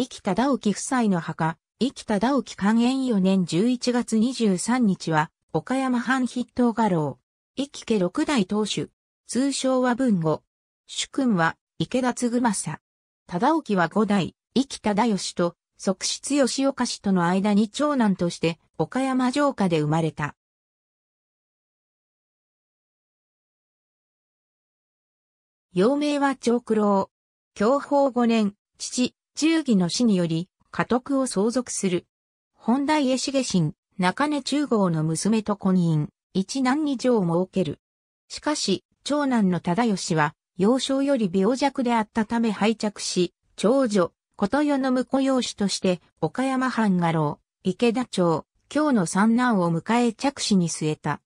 生田直樹夫妻の墓、生田直樹寛延4年11月23日は、岡山藩筆頭画廊。生家六代当主。通称は文語。主君は、池田嗣政。忠興は五代、生田忠義と、側室吉岡氏との間に長男として、岡山城下で生まれた。幼名は長九郎。享保五年、父、忠義の死により、家督を相続する。本大家重心、中根中郷の娘と婚姻、一男二女を設ける。しかし、長男の忠義は、幼少より病弱であったため廃着し、長女、ことよの婿養子として、岡山藩家老、池田町、京の三男を迎え着手に据えた。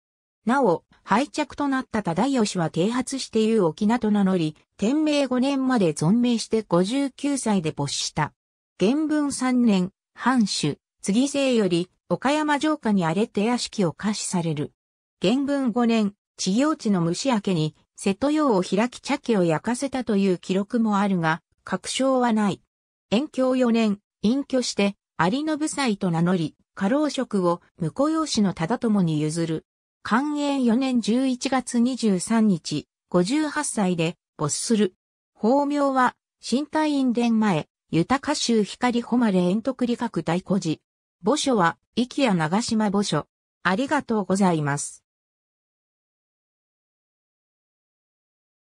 なお、廃着となった忠義は啓発して言う沖縄と名乗り、天明5年まで存命して59歳で没した。元文3年、藩主、次世より、岡山城下に荒れて屋敷を貸しされる。元文5年、地行地の虫明けに、瀬戸洋を開き茶家を焼かせたという記録もあるが、確証はない。遠教4年、隠居して、有信祭と名乗り、過労職を婿養子の忠友に譲る。寛永4年11月23日、58歳で没する。法名は、新大院殿前、豊州光誉遠徳理学大古寺。墓所は、池谷長島墓所。ありがとうございます。